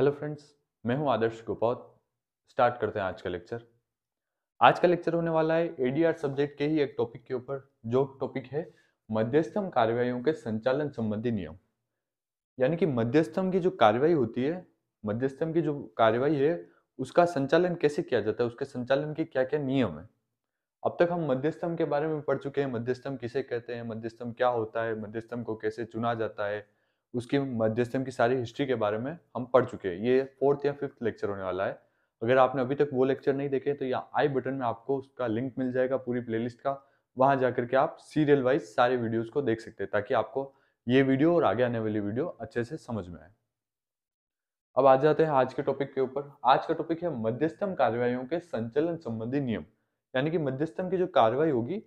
hello friends मैं हूं आदर्श गोपौत start करते हैं आज का लेक्चर आज का लेक्चर होने वाला है एडीआर सब्जेक्ट के ही एक टॉपिक के ऊपर जो टॉपिक है मध्यस्थम कार्रवाई के संचालन संबंधी नियम यानी कि मध्यस्थम की जो कार्यवाही होती है मध्यस्थम की जो कार्यवाही है उसका संचालन कैसे किया जाता है उसके संचालन के क्या क्या नियम है अब तक हम मध्यस्थम के बारे में पढ़ चुके हैं मध्यस्थम किसे कहते हैं मध्यस्थम क्या होता है मध्यस्थम को कैसे चुना जाता है उसकी मध्यस्थम की सारी हिस्ट्री के बारे में हम पढ़ चुके हैं ये फोर्थ या फिफ्थ लेक्चर होने वाला है अगर आपने अभी तक वो लेक्चर नहीं देखे तो या आई बटन में आपको उसका लिंक मिल जाएगा पूरी प्लेलिस्ट का वहाँ जा करके आप सीरियल वाइज सारे वीडियोज़ को देख सकते हैं ताकि आपको ये वीडियो और आगे आने वाली वीडियो अच्छे से समझ में आए अब आ जाते हैं आज के टॉपिक के ऊपर आज का टॉपिक है मध्यस्थम कार्रवाईओं के संचालन संबंधी नियम यानी कि मध्यस्थम की जो कार्रवाई होगी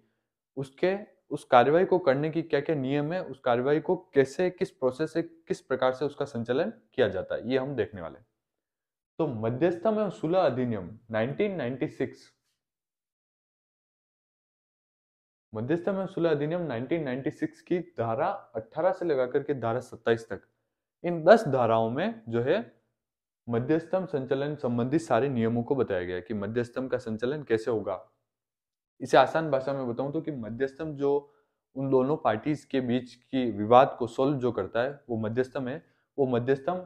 उसके उस कार्यवाही को करने की क्या क्या नियम है उस कार्यवाही को कैसे किस प्रोसेस से किस प्रकार से उसका संचालन किया जाता है ये हम देखने वाले तो मध्यस्थम एवं सुलह अधिनियम 1996 मध्यस्थम एवं सुलह अधिनियम 1996 की धारा 18 से लगाकर के धारा 27 तक इन 10 धाराओं में जो है मध्यस्थम संचालन संबंधी सारे नियमों को बताया गया कि मध्यस्थम का संचालन कैसे होगा इसे आसान भाषा में बताऊं तो कि मध्यस्थम जो उन दोनों पार्टीज के बीच की विवाद को सोल्व जो करता है वो मध्यस्थम है वो मध्यस्थम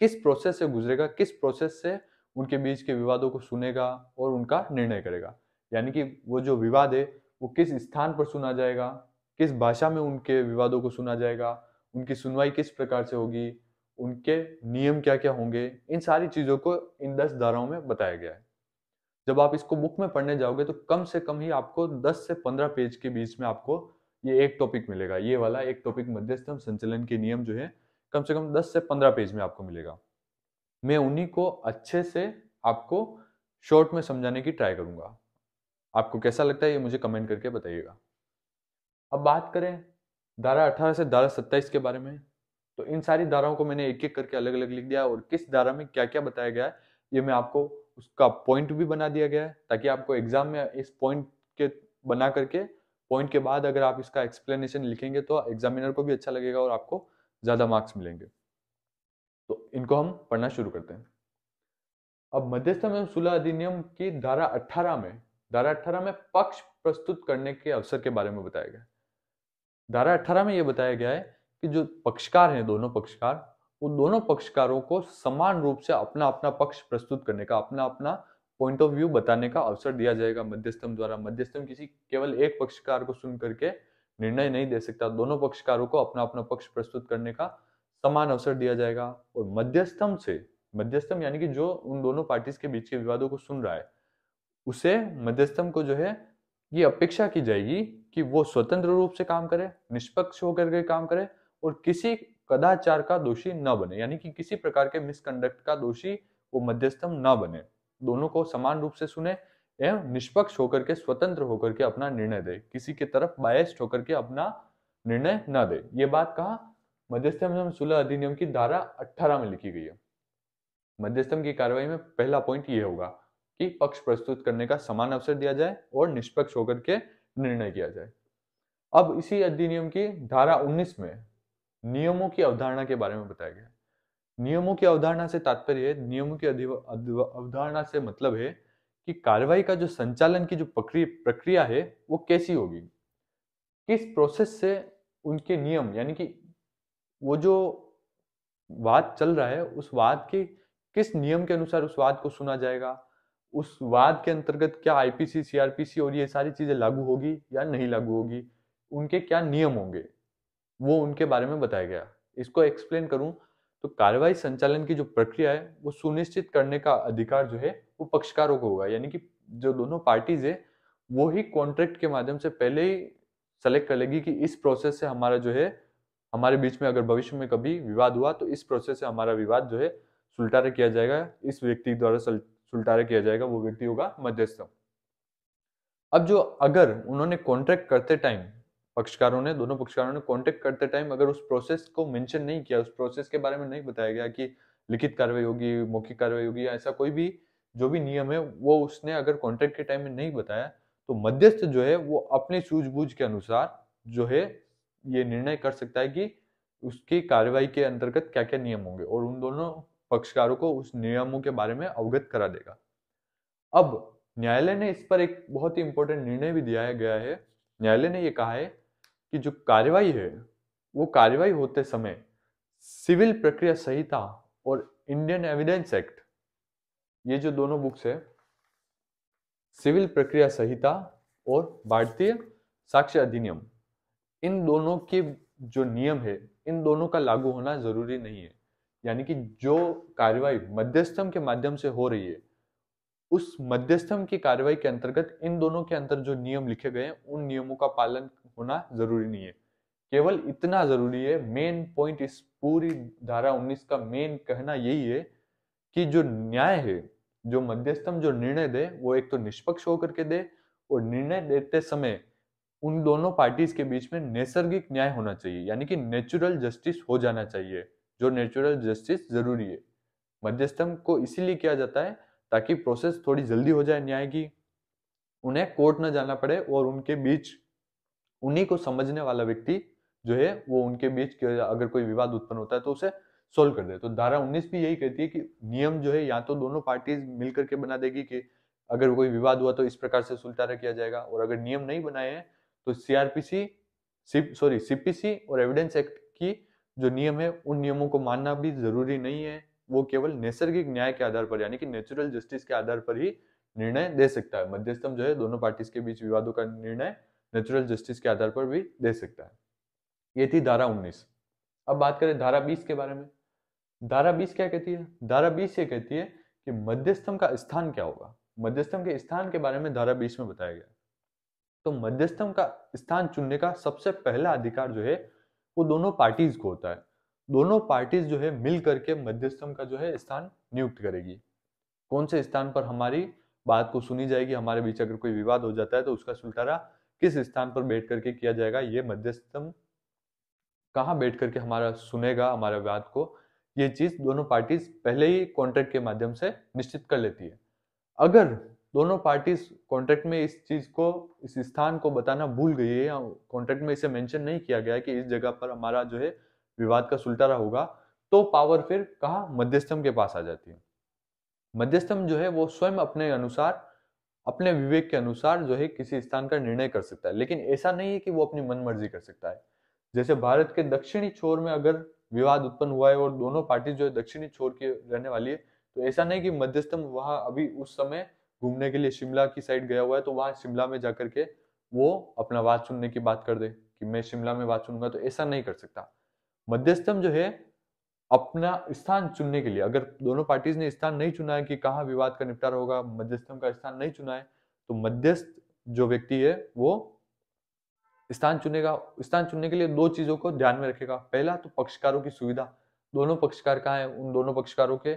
किस प्रोसेस से गुजरेगा किस प्रोसेस से उनके बीच के विवादों को सुनेगा और उनका निर्णय करेगा यानी कि वो जो विवाद है वो किस स्थान पर सुना जाएगा किस भाषा में उनके विवादों को सुना जाएगा उनकी सुनवाई किस प्रकार से होगी उनके नियम क्या क्या होंगे इन सारी चीज़ों को इन दस धाराओं में बताया गया है जब आप इसको बुक में पढ़ने जाओगे तो कम से कम ही आपको 10 से 15 पेज के बीच में आपको ये एक टॉपिक मिलेगा ये वाला एक टॉपिक मध्यस्थम संचलन के नियम जो है कम से कम 10 से 15 पेज में आपको मिलेगा मैं उन्हीं को अच्छे से आपको शॉर्ट में समझाने की ट्राई करूंगा आपको कैसा लगता है ये मुझे कमेंट करके बताइएगा अब बात करें धारा अठारह से धारा सत्ताईस के बारे में तो इन सारी धाराओं को मैंने एक एक करके अलग अलग लिख दिया और किस धारा में क्या क्या बताया गया है ये मैं आपको उसका पॉइंट भी बना दिया गया है ताकि आपको एग्जाम में इस पॉइंट के बना करके पॉइंट के बाद अगर आप इसका एक्सप्लेनेशन लिखेंगे तो एग्जामिनर को भी अच्छा लगेगा और आपको ज़्यादा मार्क्स मिलेंगे तो इनको हम पढ़ना शुरू करते हैं अब मध्यस्थम एवं सुलह अधिनियम की धारा 18 में धारा 18 में पक्ष प्रस्तुत करने के अवसर के बारे में बताया गया धारा 18 में यह बताया गया है कि जो पक्षकार हैं दोनों पक्षकार वो दोनों पक्षकारों को समान रूप से अपना अपना पक्ष प्रस्तुत करने का अपना अपना पॉइंट ऑफ व्यू बताने का अवसर दिया जाएगा मध्यस्थम द्वारा मध्यस्थम किसी केवल एक पक्षकार को सुन करके निर्णय नहीं दे सकता दोनों पक्षकारों को अपना अपना पक्ष प्रस्तुत करने का समान अवसर दिया जाएगा और मध्यस्थम से मध्यस्थम यानी कि जो उन दोनों पार्टीज के बीच के विवादों को सुन रहा है उसे मध्यस्थम को जो है ये अपेक्षा की जाएगी कि वो स्वतंत्र रूप से काम करे निष्पक्ष होकर के काम करे और किसी कदाचार का दोषी न बने यानी कि किसी प्रकार के मिसकंडक्ट का दोषी वो मध्यस्थम न बने दोनों को समान रूप से सुने एवं निष्पक्ष होकर के स्वतंत्र होकर के अपना निर्णय दे किसी के तरफ बायस्ड होकर के अपना निर्णय न दे ये बात कहा मध्यस्थम सुलह अधिनियम की धारा अठारह में लिखी गई है मध्यस्थम की कार्रवाई में पहला पॉइंट ये होगा कि पक्ष प्रस्तुत करने का समान अवसर दिया जाए और निष्पक्ष होकर के निर्णय किया जाए अब इसी अधिनियम की धारा 19 में नियमों की अवधारणा के बारे में बताया गया नियमों की अवधारणा से तात्पर्य है नियमों की अवधारणा से मतलब है कि कार्रवाई का जो संचालन की जो प्रक्रिया है वो कैसी होगी किस प्रोसेस से उनके नियम यानी कि वो जो वाद चल रहा है उस वाद के किस नियम के अनुसार उस वाद को सुना जाएगा उस वाद के अंतर्गत क्या आईपीसी सीआरपीसी और ये सारी चीजें लागू होगी या नहीं लागू होगी उनके क्या नियम होंगे वो उनके बारे में बताया गया इसको एक्सप्लेन करूं तो कार्रवाई संचालन की जो प्रक्रिया है वो सुनिश्चित करने का अधिकार जो है वो पक्षकारों को होगा यानी कि जो दोनों पार्टीज है वो ही कॉन्ट्रैक्ट के माध्यम से पहले ही सेलेक्ट कर लेगी कि इस प्रोसेस से हमारा जो है हमारे बीच में अगर भविष्य में कभी विवाद हुआ तो इस प्रोसेस से हमारा विवाद जो है सुलटारा किया जाएगा इस व्यक्ति द्वारा सुलटारा किया जाएगा वो व्यक्ति होगा मध्यस्थ अब जो अगर उन्होंने कॉन्ट्रैक्ट करते टाइम पक्षकारों ने दोनों पक्षकारों ने कॉन्टेक्ट करते टाइम अगर उस प्रोसेस को मैंशन नहीं किया उस प्रोसेस के बारे में नहीं बताया गया कि लिखित कार्रवाई होगी मौखिक कार्रवाई होगी या ऐसा कोई भी जो भी नियम है वो उसने अगर कॉन्ट्रैक्ट के टाइम में नहीं बताया तो मध्यस्थ जो है वो अपने सूझबूझ के अनुसार जो है ये निर्णय कर सकता है कि उसकी कार्रवाई के अंतर्गत क्या क्या नियम होंगे और उन दोनों पक्षकारों को उस नियमों के बारे में अवगत करा देगा अब न्यायालय ने इस पर एक बहुत ही इंपॉर्टेंट निर्णय भी दिया गया है न्यायालय ने ये कहा है कि जो कार्रवाई है वो कार्रवाई होते समय सिविल प्रक्रिया संहिता और इंडियन एविडेंस एक्ट ये जो दोनों बुक्स है सिविल प्रक्रिया संहिता और भारतीय साक्ष्य अधिनियम इन दोनों के जो नियम है इन दोनों का लागू होना जरूरी नहीं है यानी कि जो कार्रवाई मध्यस्थम के माध्यम से हो रही है उस मध्यस्थम की कार्रवाई के अंतर्गत इन दोनों के अंतर जो नियम लिखे गए हैं उन नियमों का पालन होना जरूरी नहीं है केवल इतना जरूरी है मेन पॉइंट इस पूरी धारा 19 का मेन कहना यही है कि जो न्याय है जो मध्यस्थम जो निर्णय दे वो एक तो निष्पक्ष होकर के दे और निर्णय देते समय उन दोनों पार्टीज के बीच में नैसर्गिक न्याय होना चाहिए यानी कि नेचुरल जस्टिस हो जाना चाहिए जो नेचुरल जस्टिस जरूरी है मध्यस्थम को इसीलिए किया जाता है ताकि प्रोसेस थोड़ी जल्दी हो जाए न्याय की उन्हें कोर्ट न जाना पड़े और उनके बीच उन्हीं को समझने वाला व्यक्ति जो है वो उनके बीच अगर कोई विवाद उत्पन्न होता है तो उसे सोल्व कर दे तो धारा उन्नीस भी यही कहती है कि नियम जो है या तो दोनों पार्टी मिलकर के बना देगी कि अगर कोई विवाद हुआ तो इस प्रकार से सुलटारा किया जाएगा और अगर नियम नहीं बनाए हैं तो सीआरपीसी सॉरी सीपीसी और एविडेंस एक्ट की जो नियम है उन नियमों को मानना भी जरूरी नहीं है वो केवल नैसर्गिक न्याय के आधार पर यानी कि नेचुरल जस्टिस के आधार पर ही निर्णय दे सकता है मध्यस्थम जो है दोनों पार्टीज के बीच विवादों का निर्णय नेचुरल जस्टिस के आधार पर भी दे सकता है ये थी धारा उन्नीस अब बात करें धारा बीस के बारे में धारा बीस क्या कहती है धारा बीस ये कहती है कि मध्यस्थम का स्थान क्या होगा मध्यस्थम के स्थान के बारे में धारा बीस में बताया गया तो मध्यस्थम का स्थान चुनने का सबसे पहला अधिकार जो है वो दोनों पार्टीज को होता है दोनों पार्टीज जो है मिल करके मध्यस्थम का जो है स्थान नियुक्त करेगी कौन से स्थान पर हमारी बात को सुनी जाएगी हमारे बीच अगर कोई विवाद हो जाता है तो उसका सुलटारा किस स्थान पर बैठ करके किया जाएगा ये मध्यस्थम कहाँ बैठ करके हमारा सुनेगा हमारे वाद को ये चीज दोनों पार्टीज पहले ही कॉन्ट्रैक्ट के माध्यम से निश्चित कर लेती है अगर दोनों पार्टीज कॉन्ट्रैक्ट में इस चीज को इस स्थान को बताना भूल गई है या कॉन्ट्रैक्ट में इसे मेंशन नहीं किया गया कि इस जगह पर हमारा जो है विवाद का सुलटारा होगा तो पावर फिर कहा मध्यस्थम के पास आ जाती है मध्यस्थम जो है वो स्वयं अपने अनुसार अपने विवेक के अनुसार जो है किसी स्थान का निर्णय कर सकता है लेकिन ऐसा नहीं है कि वो अपनी मनमर्जी कर सकता है जैसे भारत के दक्षिणी छोर में अगर विवाद उत्पन्न हुआ है और दोनों पार्टी जो है दक्षिणी छोर की रहने वाली है तो ऐसा नहीं कि मध्यस्थम वहाँ अभी उस समय घूमने के लिए शिमला की साइड गया हुआ है तो वहां शिमला में जाकर के वो अपना वाद सुनने की बात कर दे कि मैं शिमला में बात सुनूंगा तो ऐसा नहीं कर सकता मध्यस्थम जो है अपना स्थान चुनने के लिए अगर दोनों पार्टीज ने स्थान नहीं चुना है कि कहाँ विवाद का निपटारा होगा मध्यस्थम का स्थान नहीं चुना है तो मध्यस्थ जो व्यक्ति है वो स्थान चुनेगा स्थान चुनने के लिए दो चीजों को ध्यान में रखेगा पहला तो पक्षकारों की सुविधा दोनों पक्षकार कहाँ है उन दोनों पक्षकारों के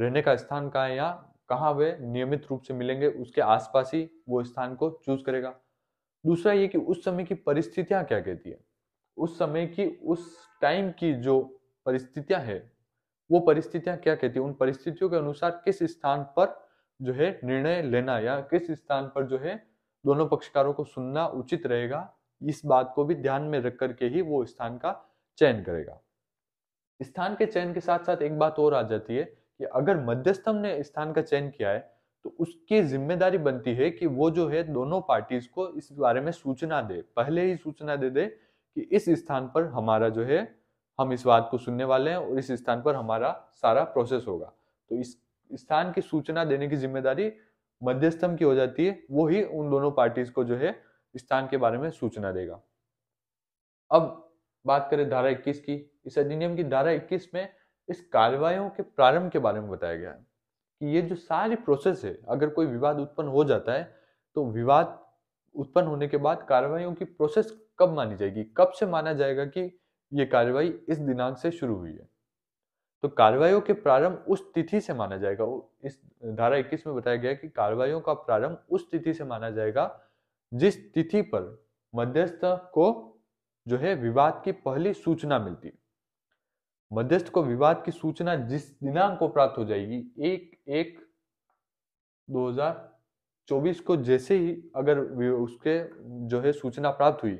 रहने का स्थान कहाँ है या कहाँ वे नियमित रूप से मिलेंगे उसके आसपास ही वो स्थान को चूज करेगा दूसरा ये कि उस समय की परिस्थितियां क्या कहती है उस समय की उस टाइम की जो परिस्थितियां है वो परिस्थितियां क्या कहती है उन परिस्थितियों के अनुसार किस स्थान पर जो है निर्णय लेना या किस स्थान पर जो है दोनों पक्षकारों को सुनना उचित रहेगा इस बात को भी ध्यान में रख करके ही वो स्थान का चयन करेगा स्थान के चयन के साथ साथ एक बात और आ जाती है कि अगर मध्यस्थम ने स्थान का चयन किया है तो उसकी जिम्मेदारी बनती है कि वो जो है दोनों पार्टीज को इस बारे में सूचना दे पहले ही सूचना दे दे कि इस स्थान पर हमारा जो है हम इस बात को सुनने वाले हैं और इस स्थान पर हमारा सारा प्रोसेस होगा तो इस स्थान की सूचना देने की जिम्मेदारी मध्यस्थम की हो जाती है वो ही उन दोनों पार्टीज को जो है स्थान के बारे में सूचना देगा अब बात करें धारा 21 की इस अधिनियम की धारा 21 में इस कार्रवाई के प्रारंभ के बारे में बताया गया है कि ये जो सारी प्रोसेस है अगर कोई विवाद उत्पन्न हो जाता है तो विवाद उत्पन्न होने के बाद कार्रवाई की प्रोसेस कब मानी जाएगी कब से माना जाएगा कि ये कार्रवाई इस दिनांक से शुरू हुई है तो कार्रवाईओं के प्रारंभ उस तिथि से माना जाएगा इस धारा 21 में बताया गया कि कार्रवाईओं का प्रारंभ उस तिथि से माना जाएगा जिस तिथि पर मध्यस्थ को जो है विवाद की पहली सूचना मिलती मध्यस्थ को विवाद की सूचना जिस दिनांक को प्राप्त हो जाएगी एक एक 2024 को जैसे ही अगर उसके जो है सूचना प्राप्त हुई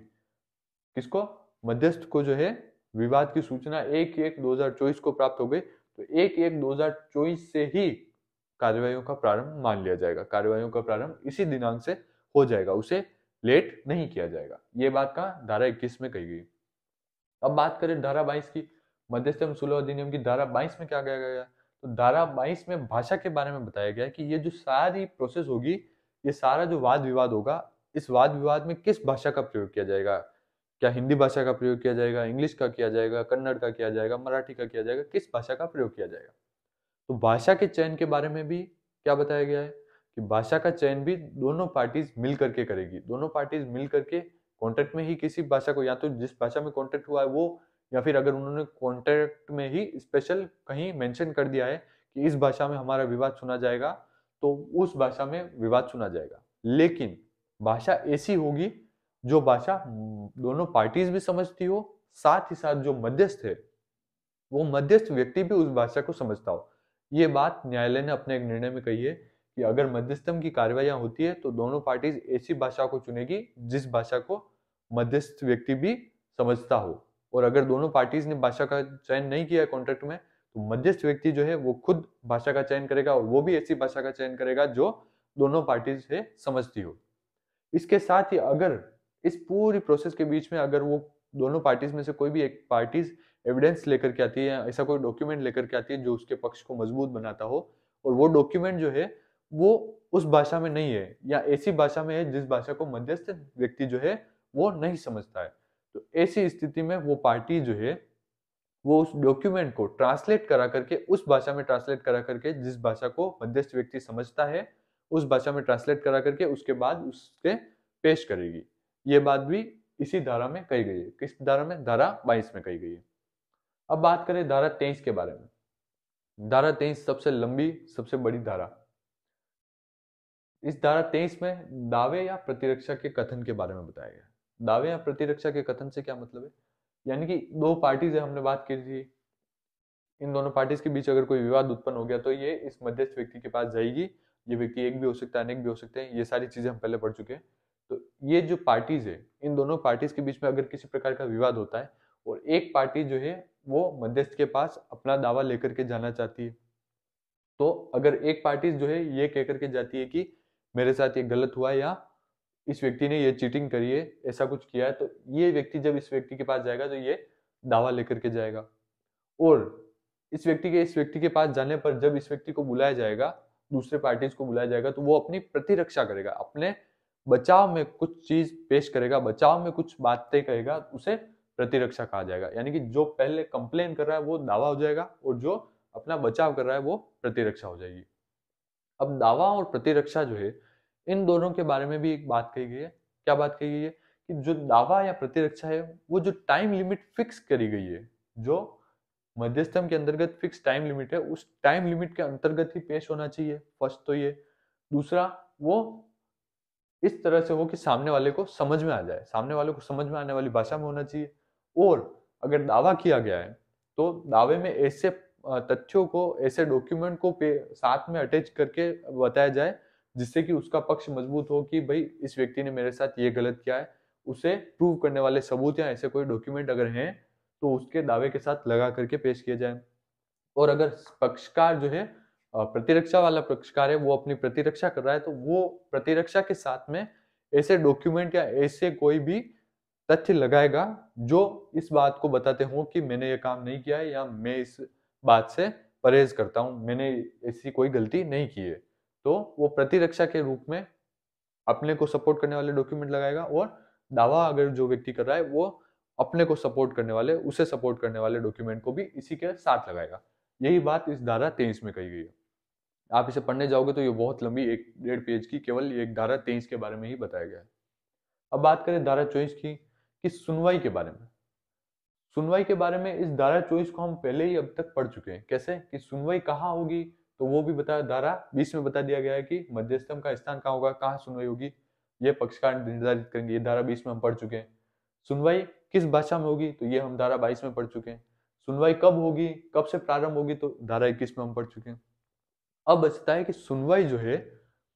किसको मध्यस्थ को जो है विवाद की सूचना एक एक 2024 को प्राप्त हो गई तो एक एक 2024 से ही कार्यवाही का प्रारंभ मान लिया जाएगा कार्यवाही का प्रारंभ इसी दिनांक से हो जाएगा उसे लेट नहीं किया जाएगा ये बात का धारा 21 में कही गई अब बात करें धारा 22 की मध्यस्थ एवं सुलह अधिनियम की धारा 22 में क्या कहा गया तो धारा 22 में भाषा के बारे में बताया गया कि ये जो सारी प्रोसेस होगी ये सारा जो वाद विवाद होगा इस वाद विवाद में किस भाषा का प्रयोग किया जाएगा क्या हिंदी भाषा का प्रयोग किया जाएगा इंग्लिश का किया जाएगा कन्नड़ का किया जाएगा मराठी का किया जाएगा किस भाषा का प्रयोग किया जाएगा तो भाषा के चयन के बारे में भी क्या बताया गया है कि भाषा का चयन भी दोनों पार्टीज मिल करके करेगी दोनों पार्टीज मिल करके कॉन्ट्रैक्ट में ही किसी भाषा को या तो जिस भाषा में कॉन्ट्रैक्ट हुआ है वो या फिर अगर उन्होंने कॉन्ट्रैक्ट में ही स्पेशल कहीं मेंशन कर दिया है कि इस भाषा में हमारा विवाद चुना जाएगा तो उस भाषा में विवाद चुना जाएगा लेकिन भाषा ऐसी होगी जो भाषा दोनों पार्टीज भी समझती हो साथ ही साथ जो मध्यस्थ है वो मध्यस्थ व्यक्ति भी उस भाषा को समझता हो ये बात न्यायालय ने अपने एक निर्णय में कही है कि अगर मध्यस्थम की कार्रवाई होती है तो दोनों पार्टीज ऐसी भाषा को चुनेगी जिस भाषा को मध्यस्थ व्यक्ति भी समझता हो और अगर दोनों पार्टीज ने भाषा का चयन नहीं किया है कॉन्ट्रैक्ट में तो मध्यस्थ व्यक्ति जो है वो खुद भाषा का चयन करेगा और वो भी ऐसी भाषा का चयन करेगा जो दोनों पार्टीज से समझती हो इसके साथ ही अगर इस पूरी प्रोसेस के बीच में अगर वो दोनों पार्टीज में से कोई भी एक पार्टीज एविडेंस लेकर के आती है या ऐसा कोई डॉक्यूमेंट लेकर के आती है जो उसके पक्ष को मजबूत बनाता हो और वो डॉक्यूमेंट जो है वो उस भाषा में नहीं है या ऐसी भाषा में है जिस भाषा को मध्यस्थ व्यक्ति जो है वो नहीं समझता है तो ऐसी स्थिति में वो पार्टी जो है वो उस डॉक्यूमेंट को ट्रांसलेट करा करके उस भाषा में ट्रांसलेट करा करके जिस भाषा को मध्यस्थ व्यक्ति समझता है उस भाषा में ट्रांसलेट करा करके उसके बाद उसके पेश करेगी ये बात भी इसी धारा में कही गई है किस धारा में धारा बाईस में कही गई है अब बात करें धारा तेईस के बारे में धारा तेईस सबसे लंबी सबसे बड़ी धारा इस धारा तेईस में दावे या प्रतिरक्षा के कथन के बारे में बताया गया दावे या प्रतिरक्षा के कथन से क्या मतलब है यानी कि दो पार्टीज है हमने बात की थी इन दोनों पार्टीज के बीच अगर कोई विवाद उत्पन्न हो गया तो ये इस मध्यस्थ व्यक्ति के पास जाएगी ये व्यक्ति एक भी हो सकता है अनेक भी हो सकते हैं ये सारी चीजें हम पहले पढ़ चुके हैं ये जो पार्टीज है इन दोनों पार्टीज के बीच में अगर किसी प्रकार का विवाद होता है और एक पार्टी जो है वो मध्यस्थ के पास अपना दावा लेकर के जाना चाहती है तो अगर एक पार्टी जो है ये कह करके जाती है कि मेरे साथ ये गलत हुआ या इस व्यक्ति ने ये चीटिंग करी है ऐसा कुछ किया है तो ये व्यक्ति जब इस व्यक्ति के पास जाएगा तो ये दावा लेकर के जाएगा और इस व्यक्ति के इस व्यक्ति के पास जाने पर जब इस व्यक्ति को बुलाया जाएगा दूसरे पार्टीज को बुलाया जाएगा तो वो अपनी प्रतिरक्षा करेगा अपने बचाव में कुछ चीज पेश करेगा बचाव में कुछ बातें कहेगा उसे प्रतिरक्षा कहा जाएगा यानी कि जो पहले कंप्लेन कर रहा है वो दावा हो जाएगा और जो अपना बचाव कर रहा है वो प्रतिरक्षा हो जाएगी अब दावा और प्रतिरक्षा जो है इन दोनों के बारे में भी एक बात कही गई है क्या बात कही गई है कि जो दावा या प्रतिरक्षा है वो जो टाइम लिमिट फिक्स करी गई है जो मध्यस्थम के अंतर्गत फिक्स टाइम लिमिट है उस टाइम लिमिट के अंतर्गत ही पेश होना चाहिए फर्स्ट तो ये दूसरा वो इस तरह से हो कि सामने वाले को समझ में आ जाए सामने वाले को समझ में आने वाली भाषा में होना चाहिए और अगर दावा किया गया है तो दावे में ऐसे तथ्यों को ऐसे डॉक्यूमेंट को साथ में अटैच करके बताया जाए जिससे कि उसका पक्ष मजबूत हो कि भाई इस व्यक्ति ने मेरे साथ ये गलत किया है उसे प्रूव करने वाले सबूत या ऐसे कोई डॉक्यूमेंट अगर हैं तो उसके दावे के साथ लगा करके पेश किया जाए और अगर पक्षकार जो है प्रतिरक्षा वाला पक्षकार है वो अपनी प्रतिरक्षा कर रहा है तो वो प्रतिरक्षा के साथ में ऐसे डॉक्यूमेंट या ऐसे कोई भी तथ्य लगाएगा जो इस बात को बताते हो कि मैंने ये काम नहीं किया है या मैं इस बात से परहेज करता हूँ मैंने ऐसी कोई गलती नहीं की है तो वो प्रतिरक्षा के रूप में अपने को सपोर्ट करने वाले डॉक्यूमेंट लगाएगा और दावा अगर जो व्यक्ति कर रहा है वो अपने को सपोर्ट करने वाले उसे सपोर्ट करने वाले डॉक्यूमेंट को भी इसी के साथ लगाएगा यही बात इस धारा तेईस में कही गई है आप इसे पढ़ने जाओगे तो ये बहुत लंबी एक डेढ़ पेज की केवल एक धारा तेईस के बारे में ही बताया गया है अब बात करें धारा चौबीस की कि सुनवाई के बारे में सुनवाई के बारे में इस धारा चौबीस को हम पहले ही अब तक पढ़ चुके हैं कैसे कि सुनवाई कहाँ होगी तो वो भी बताया धारा बीस में बता दिया गया है कि मध्यस्थम का स्थान कहाँ होगा कहाँ सुनवाई होगी ये पक्षकार निर्धारित करेंगे ये धारा बीस में हम पढ़ चुके हैं सुनवाई किस भाषा में होगी तो ये हम धारा बाईस में पढ़ चुके हैं सुनवाई कब होगी कब से प्रारंभ होगी तो धारा इक्कीस में हम पढ़ चुके हैं अब बचता है कि सुनवाई जो है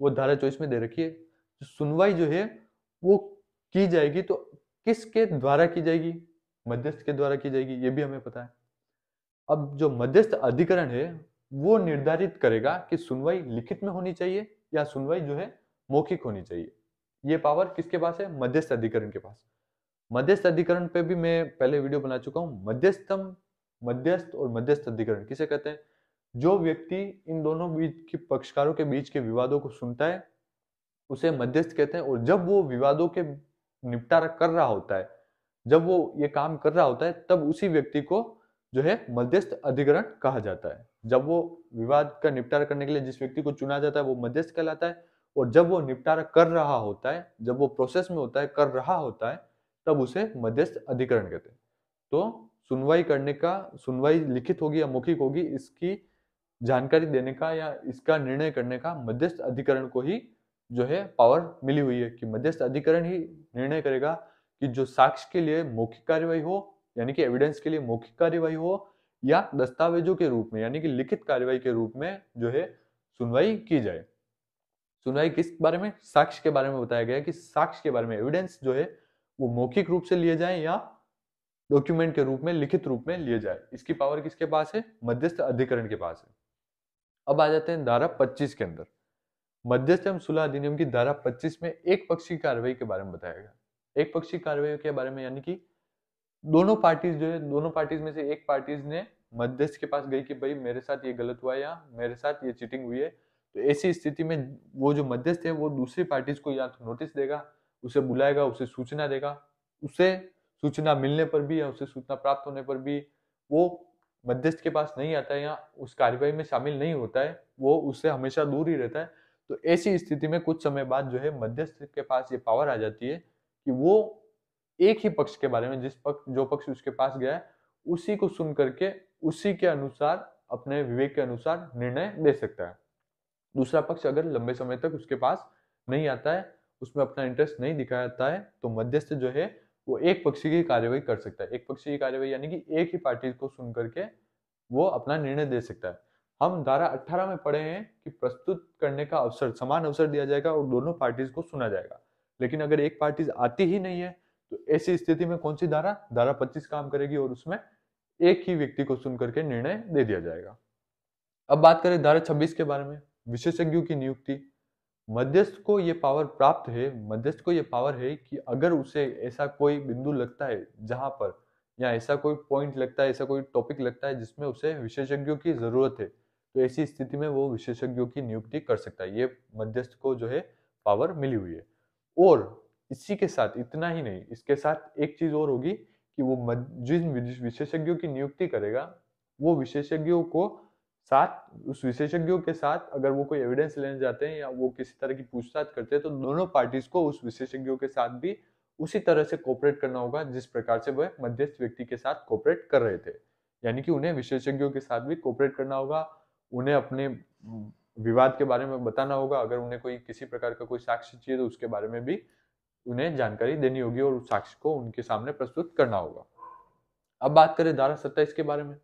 वो धारा चौबीस में दे रखी है सुनवाई जो है वो की जाएगी तो किसके द्वारा की जाएगी मध्यस्थ के द्वारा की जाएगी ये भी हमें पता है अब जो मध्यस्थ अधिकरण है वो निर्धारित करेगा कि सुनवाई लिखित में होनी चाहिए या सुनवाई जो है मौखिक होनी चाहिए ये पावर किसके पास है मध्यस्थ अधिकरण के पास मध्यस्थ अधिकरण पे भी मैं पहले वीडियो बना चुका हूँ मध्यस्थम मध्यस्थ और मध्यस्थ अधिकरण किसे कहते हैं जो व्यक्ति इन दोनों बीच के पक्षकारों के बीच के विवादों को सुनता है उसे मध्यस्थ कहते हैं और जब वो विवादों के निपटारा कर रहा होता है जब वो ये काम कर रहा होता है तब उसी व्यक्ति को जो है मध्यस्थ अधिकरण कहा जाता है जब वो विवाद का निपटारा करने के लिए जिस व्यक्ति को चुना जाता है वो मध्यस्थ कहलाता है और जब वो निपटारा कर रहा होता है जब वो प्रोसेस में होता है कर रहा होता है तब उसे मध्यस्थ अधिकरण कहते हैं तो सुनवाई करने का सुनवाई लिखित होगी या मौखिक होगी इसकी जानकारी देने का या इसका निर्णय करने का मध्यस्थ अधिकरण को ही जो है पावर मिली हुई है कि मध्यस्थ अधिकरण ही निर्णय करेगा कि जो साक्ष्य के लिए मौखिक कार्यवाही हो यानी कि एविडेंस के लिए मौखिक कार्यवाही हो या दस्तावेजों के रूप में यानी कि लिखित कार्यवाही के रूप में जो है सुनवाई की जाए सुनवाई किस बारे में साक्ष्य के बारे में बताया गया कि साक्ष्य के बारे में एविडेंस जो है वो मौखिक रूप से लिए जाए या डॉक्यूमेंट के रूप में लिखित रूप में लिए जाए इसकी पावर किसके पास है मध्यस्थ अधिकरण के पास है अब आ जाते हैं धारा 25 के अंदर मध्यस्थम सुलह अधिनियम की धारा 25 में एक पक्षी कार्रवाई के बारे में बताया गया एक पक्षी कार्रवाई के बारे में यानी कि दोनों पार्टीज जो है दोनों पार्टीज में से एक पार्टीज ने मध्यस्थ के पास गई कि भाई मेरे साथ ये गलत हुआ या मेरे साथ ये चीटिंग हुई है तो ऐसी स्थिति में वो जो मध्यस्थ है वो दूसरी पार्टीज को या तो नोटिस देगा उसे बुलाएगा उसे सूचना देगा उसे सूचना मिलने पर भी या उसे सूचना प्राप्त होने पर भी वो मध्यस्थ के पास नहीं आता है या उस कार्यवाही में शामिल नहीं होता है वो उससे हमेशा दूर ही रहता है तो ऐसी स्थिति में कुछ समय बाद जो है मध्यस्थ के पास ये पावर आ जाती है कि वो एक ही पक्ष के बारे में जिस पक्ष जो पक्ष उसके पास गया है उसी को सुन करके उसी के अनुसार अपने विवेक के अनुसार निर्णय दे सकता है दूसरा पक्ष अगर लंबे समय तक उसके पास नहीं आता है उसमें अपना इंटरेस्ट नहीं दिखाता है तो मध्यस्थ जो है वो एक पक्षी की कार्यवाही कर सकता है एक पक्षी की कार्यवाही यानी कि एक ही पार्टी को सुन करके वो अपना निर्णय दे सकता है हम धारा अट्ठारह में पढ़े हैं कि प्रस्तुत करने का अवसर समान अवसर दिया जाएगा और दोनों पार्टीज को सुना जाएगा लेकिन अगर एक पार्टी आती ही नहीं है तो ऐसी स्थिति में कौन सी धारा धारा पच्चीस काम करेगी और उसमें एक ही व्यक्ति को सुन करके निर्णय दे दिया जाएगा अब बात करें धारा 26 के बारे में विशेषज्ञों की नियुक्ति मध्यस्थ को ये पावर प्राप्त है मध्यस्थ को ये पावर है कि अगर उसे ऐसा कोई बिंदु लगता है जहाँ पर या ऐसा कोई पॉइंट लगता है ऐसा कोई टॉपिक लगता है जिसमें उसे विशेषज्ञों की ज़रूरत है तो ऐसी स्थिति में वो विशेषज्ञों की नियुक्ति कर सकता है ये मध्यस्थ को जो है पावर मिली हुई है और इसी के साथ इतना ही नहीं इसके साथ एक चीज़ और होगी कि वो जिन विशेषज्ञों की नियुक्ति करेगा वो विशेषज्ञों को साथ उस विशेषज्ञों के साथ अगर वो कोई एविडेंस लेने जाते हैं या वो किसी तरह की पूछताछ करते हैं तो दोनों पार्टीज को उस विशेषज्ञों के साथ भी उसी तरह से कॉपरेट करना होगा जिस प्रकार से वह मध्यस्थ व्यक्ति के साथ कॉपरेट कर रहे थे यानी कि उन्हें विशेषज्ञों के साथ भी कॉपरेट करना होगा उन्हें अपने विवाद के बारे में बताना होगा अगर उन्हें कोई किसी प्रकार का कोई साक्ष्य चाहिए तो उसके बारे में भी उन्हें जानकारी देनी होगी और उस साक्ष्य को उनके सामने प्रस्तुत करना होगा अब बात करें धारा सत्ताईस के बारे में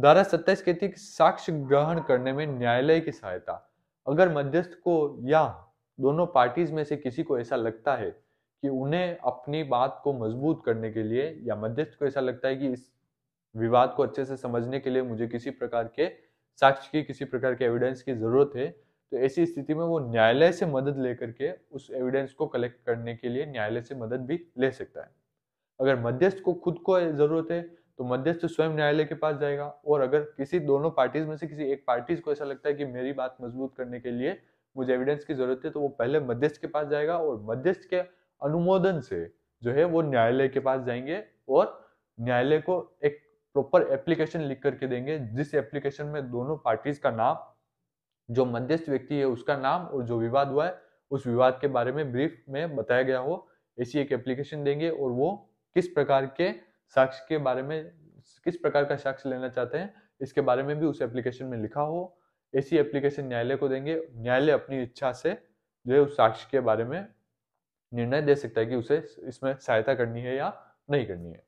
धारा सत्ताईस के है साक्ष्य ग्रहण करने में न्यायालय की सहायता अगर मध्यस्थ को या दोनों पार्टीज में से किसी को ऐसा लगता है कि उन्हें अपनी बात को मजबूत करने के लिए या मध्यस्थ को ऐसा लगता है कि इस विवाद को अच्छे से समझने के लिए मुझे किसी प्रकार के साक्ष्य की किसी प्रकार के एविडेंस की जरूरत है तो ऐसी स्थिति में वो न्यायालय से मदद लेकर के उस एविडेंस को कलेक्ट करने के लिए न्यायालय से मदद भी ले सकता है अगर मध्यस्थ को खुद को जरूरत है तो मध्यस्थ स्वयं न्यायालय के पास जाएगा और अगर किसी दोनों पार्टीज में से किसी एक पार्टीज को ऐसा लगता है कि मेरी बात मजबूत करने के लिए मुझे एविडेंस की जरूरत है तो वो पहले मध्यस्थ के पास जाएगा और मध्यस्थ के अनुमोदन से जो है वो न्यायालय के पास जाएंगे और न्यायालय को एक प्रॉपर एप्लीकेशन लिख करके देंगे जिस एप्लीकेशन में दोनों पार्टीज का नाम जो मध्यस्थ व्यक्ति है उसका नाम और जो विवाद हुआ है उस विवाद के बारे में ब्रीफ में बताया गया हो ऐसी एक एप्लीकेशन देंगे और वो किस प्रकार के साक्ष के बारे में किस प्रकार का साक्ष लेना चाहते हैं इसके बारे में भी उस एप्लीकेशन में लिखा हो ऐसी एप्लीकेशन न्यायालय को देंगे न्यायालय अपनी इच्छा से जो है उस साक्ष्य के बारे में निर्णय दे सकता है कि उसे इसमें सहायता करनी है या नहीं करनी है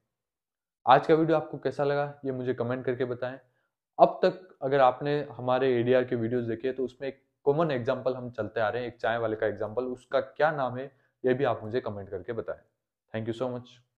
आज का वीडियो आपको कैसा लगा ये मुझे कमेंट करके बताएं अब तक अगर आपने हमारे एडीआर के वीडियोस देखे तो उसमें एक कॉमन एग्जाम्पल हम चलते आ रहे हैं एक चाय वाले का एग्जाम्पल उसका क्या नाम है ये भी आप मुझे कमेंट करके बताएं थैंक यू सो मच